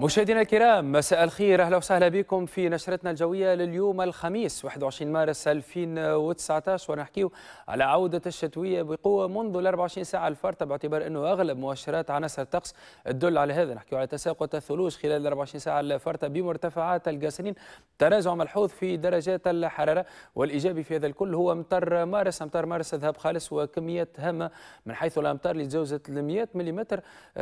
مشاهدينا الكرام مساء الخير اهلا وسهلا بكم في نشرتنا الجويه لليوم الخميس 21 مارس 2019 ونحكي على عوده الشتويه بقوه منذ ال 24 ساعه الفارته باعتبار انه اغلب مؤشرات عناصر الطقس تدل على هذا نحكي على تساقط الثلوج خلال ال 24 ساعه الفارته بمرتفعات الجاسرين تراجع ملحوظ في درجات الحراره والايجابي في هذا الكل هو امطار مارس امطار مارس ذهب خالص وكميات هامه من حيث الامطار اللي تجاوزت 100 ملم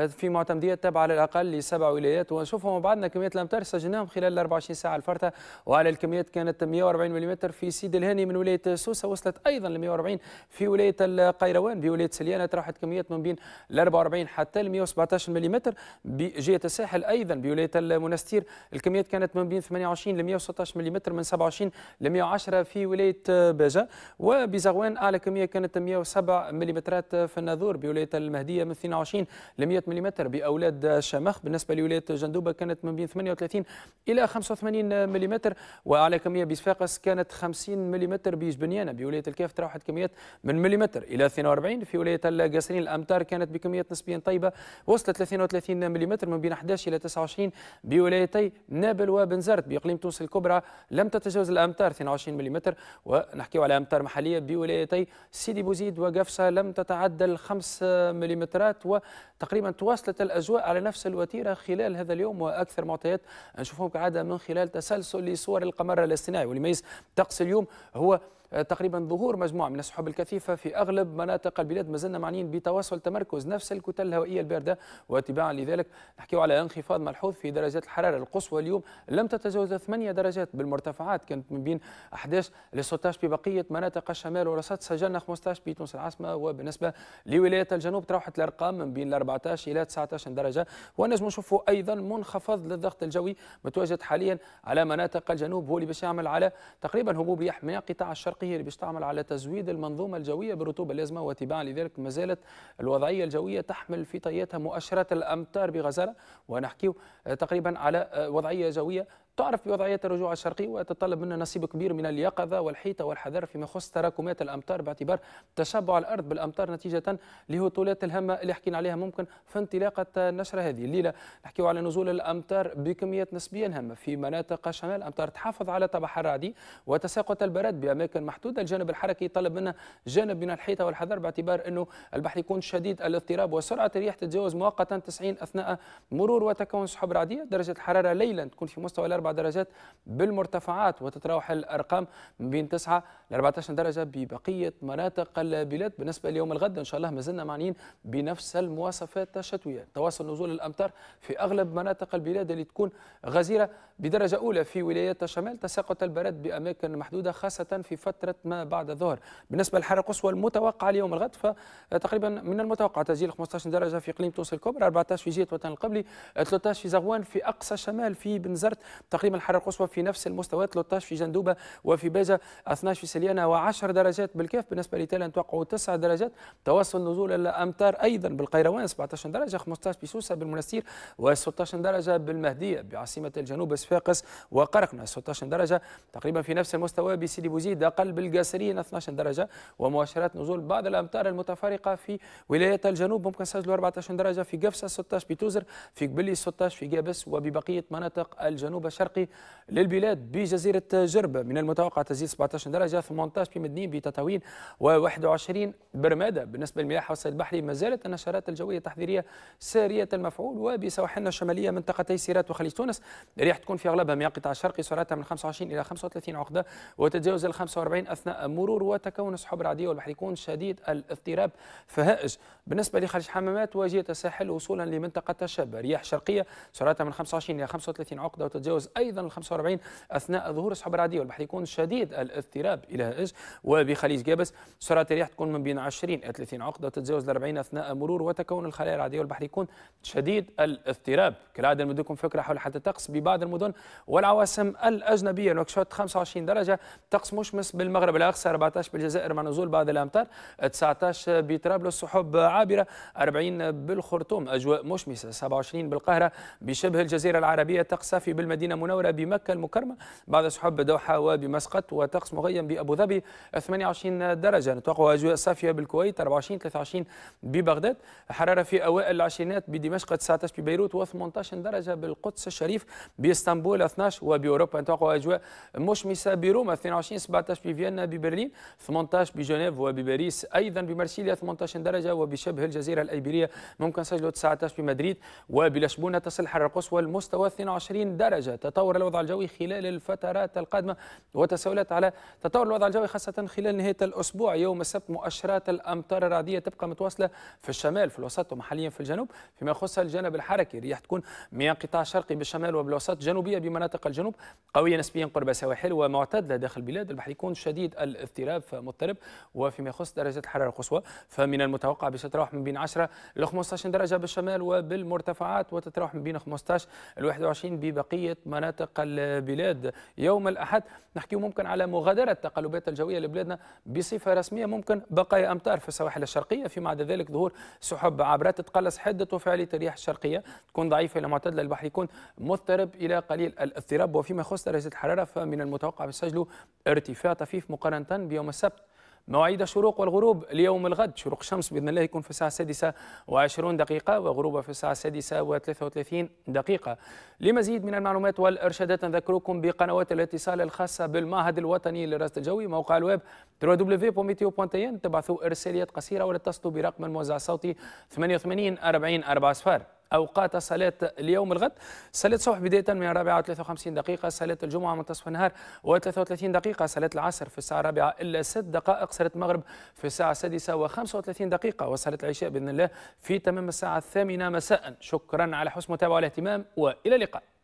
في معتمديه تابعه على الاقل لسبع ولايات نشوفهم بعدنا كمية الأمطار سجلناهم خلال 24 ساعة الفرطه وعلى الكميات كانت 140 ملم في سيد الهاني من ولاية سوسة وصلت أيضا ل 140 في ولاية القيروان بولاية سليانة راحت كميات من بين ال 44 حتى ل 117 ملم بجهة الساحل أيضا بولاية المنستير الكميات كانت من بين 28 ل 116 ملم من 27 ل 110 في ولاية باجة وبزغوان أعلى كمية كانت 107 ملم في الناظور بولاية المهدية من 22 ل 100 ملم بأولاد شمخ بالنسبة لولاية جندوب مندوبة كانت من بين 38 إلى 85 ملم وعلى كمية بصفاقس كانت 50 ملم بجبنيانة بولاية الكاف تراوحت كميات من ملم إلى 42 في ولاية القاسرين الأمطار كانت بكميات نسبيا طيبة وصلت 33 ملم من بين 11 إلى 29 بولايتي نابل وبنزرت بإقليم تونس الكبرى لم تتجاوز الأمطار 22 ملم ونحكيو على أمطار محلية بولايتي سيدي بوزيد وقفصة لم تتعدى الخمس ملم وتقريبا تواصلت الأجواء على نفس الوتيرة خلال هذا اليوم اليوم واكثر معطيات نشوفهم كعاده من خلال تسلسل لصور القمر الاصطناعي واللي يميز طقس اليوم هو آه، تقريبا ظهور مجموعة من السحب الكثيفة في أغلب مناطق البلاد ما زلنا معنيين بتواصل تمركز نفس الكتل الهوائية الباردة وتباعا لذلك نحكيو على انخفاض ملحوظ في درجات الحرارة القصوى اليوم لم تتجاوز 8 درجات بالمرتفعات كانت من بين 11 ل 16 ببقية مناطق الشمال ورصد سجلنا 15 بتونس العاصمة وبالنسبة لولاية الجنوب تراوحت الأرقام من بين 14 إلى 19 درجة ونجم نشوفوا أيضا منخفض للضغط الجوي متواجد حاليا على مناطق الجنوب هو اللي باش يعمل على تقريبا هبوب رياح من قطاع الشرقي الحقيقية اللي بيشتعمل على تزويد المنظومة الجوية بالرطوبة اللازمة وتباعا لذلك ما زالت الوضعية الجوية تحمل في طياتها مؤشرات الأمطار بغزارة ونحكيو تقريبا على وضعية جوية تعرف بوضعية الرجوع الشرقي وتتطلب منا نصيب كبير من اليقظة والحيطة والحذر فيما يخص تراكمات الأمطار باعتبار تشبع الأرض بالأمطار نتيجة لهطولات الهامة اللي حكينا عليها ممكن في انطلاقة النشرة هذه الليلة نحكيو على نزول الأمطار بكميات نسبيا هامة في مناطق الشمال أمطار تحافظ على طبع حراري وتساقط البرد بأماكن محدودة الجانب الحركي يطلب منا جانب من الحيطة والحذر باعتبار أنه البحر يكون شديد الاضطراب وسرعة الرياح تتجاوز مؤقتا 90 أثناء مرور وتكون سحب رعدية درجة الحرارة ليلا تكون في مستوى أربع درجات بالمرتفعات وتتراوح الأرقام من بين 9 ل 14 درجة ببقية مناطق البلاد بالنسبة ليوم الغد إن شاء الله ما زلنا معنيين بنفس المواصفات الشتوية تواصل نزول الأمطار في أغلب مناطق البلاد اللي تكون غزيرة بدرجة أولى في ولايات الشمال تساقط البرد بأماكن محدودة خاصة في فترة ما بعد الظهر بالنسبة للحرارة القصوى المتوقعة ليوم الغد فتقريبا من المتوقع تسجيل 15 درجة في إقليم تونس الكبرى 14 في جهة وطن القبلي 13 في زغوان في أقصى شمال في بنزرت تقريبا الحراره القصوى في نفس المستوى 13 في جندوبه وفي بيزا 12 في سليانه و10 درجات بالكاف بالنسبه لتالا نتوقعوا 9 درجات توصل نزول الامطار ايضا بالقيروان 17 درجه 15 بسوسه بالمنستير و16 درجه بالمهديه بعاصمه الجنوب صفاقس وقرقنا 16 درجه تقريبا في نفس المستوى بسيدي بوزيد اقل بالقاسرين 12 درجه ومؤشرات نزول بعض الامطار المتفرقه في ولايات الجنوب ممكن سجلوا 14 درجه في قفصه 16 بتوزر في قبلي 16 في جابس وببقيه مناطق الجنوب الشرقي الشرقي للبلاد بجزيرة جربة من المتوقع تزيد 17 درجة 18 في مدنين بتطاوين و21 برمادة بالنسبة للملاحة والصيد البحري ما زالت النشرات الجوية التحذيرية سارية المفعول وبسواحلنا الشمالية منطقتي سيرات وخليج تونس الرياح تكون في أغلبها من القطاع الشرقي سرعتها من 25 إلى 35 عقدة وتتجاوز ال 45 أثناء مرور وتكون سحب رعدية والبحر يكون شديد الاضطراب فهائج بالنسبة لخليج حمامات واجهة الساحل وصولا لمنطقة الشابة رياح شرقية سرعتها من 25 إلى 35 عقدة وتتجاوز ايضا ال 45 اثناء ظهور السحب الرعديه والبحر يكون شديد الاضطراب الى هائج وبخليج جابس سرعه الرياح تكون من بين 20 الى 30 عقده وتتجاوز ال 40 اثناء مرور وتكون الخلايا الرعديه والبحر يكون شديد الاضطراب كالعاده نمدكم فكره حول حتى الطقس ببعض المدن والعواصم الاجنبيه نوكشوت 25 درجه طقس مشمس بالمغرب الاقصى 14 بالجزائر مع نزول بعض الامطار 19 بطرابلس سحب عابره 40 بالخرطوم اجواء مشمسه 27 بالقاهره بشبه الجزيره العربيه طقس صافي بالمدينه منورة بمكة المكرمة بعد سحب دوحة وبمسقط وطقس مغيم بأبو ظبي 28 درجة نتوقع أجواء صافية بالكويت 24 23 ببغداد حرارة في أوائل العشرينات بدمشق 19 ببيروت و18 درجة بالقدس الشريف باسطنبول 12 وبأوروبا نتوقع أجواء مشمسة بروما 22 17 بفيينا ببرلين 18 بجنيف وبباريس أيضا بمرسيليا 18 درجة وبشبه الجزيرة الأيبيرية ممكن سجلوا 19 بمدريد وبلشبونة تصل الحرارة القصوى المستوى 22 درجة تطور الوضع الجوي خلال الفترات القادمة وتساؤلات على تطور الوضع الجوي خاصة خلال نهاية الأسبوع يوم السبت مؤشرات الأمطار الرعدية تبقى متواصلة في الشمال في الوسط ومحليا في الجنوب فيما يخص الجانب الحركي الرياح تكون من قطاع شرقي بالشمال وبالوسط جنوبية بمناطق الجنوب قوية نسبيا قرب السواحل ومعتدلة داخل البلاد البحر يكون شديد الاضطراب فمضطرب وفيما يخص درجات الحرارة القصوى فمن المتوقع باش تتراوح من بين 10 ل 15 درجة بالشمال وبالمرتفعات وتتراوح من بين 15 ل 21 ببقية مناطق البلاد يوم الأحد نحكي ممكن على مغادرة التقلبات الجوية لبلادنا بصفة رسمية ممكن بقايا أمطار في السواحل الشرقية فيما عدا ذلك ظهور سحب عبرات تتقلص حدة وفعالية الرياح الشرقية تكون ضعيفة إلى معتدلة البحر يكون مضطرب إلى قليل الاضطراب وفيما يخص درجة الحرارة فمن المتوقع بسجله ارتفاع طفيف مقارنة بيوم السبت مواعيد الشروق والغروب ليوم الغد شروق الشمس بإذن الله يكون في الساعة السادسة وعشرون دقيقة وغروبها في الساعة السادسة وثلاثة وثلاثين دقيقة لمزيد من المعلومات والإرشادات نذكركم بقنوات الاتصال الخاصة بالمعهد الوطني للرصد الجوي موقع الويب www.meteo.in تبعثوا إرساليات قصيرة ولا تصلوا برقم الموزع الصوتي 88 40 4 أصفار أوقات صلاة اليوم الغد صلاة الصبح بداية من الرابعة 53 دقيقة صلاة الجمعة منتصف النهار و 33 دقيقة صلاة العصر في الساعة الرابعة إلا 6 دقائق صلاة المغرب في الساعة السادسة و 35 دقيقة وصلاة العشاء بإذن الله في تمام الساعة الثامنة مساء شكرا على حسن المتابعة والاهتمام وإلى اللقاء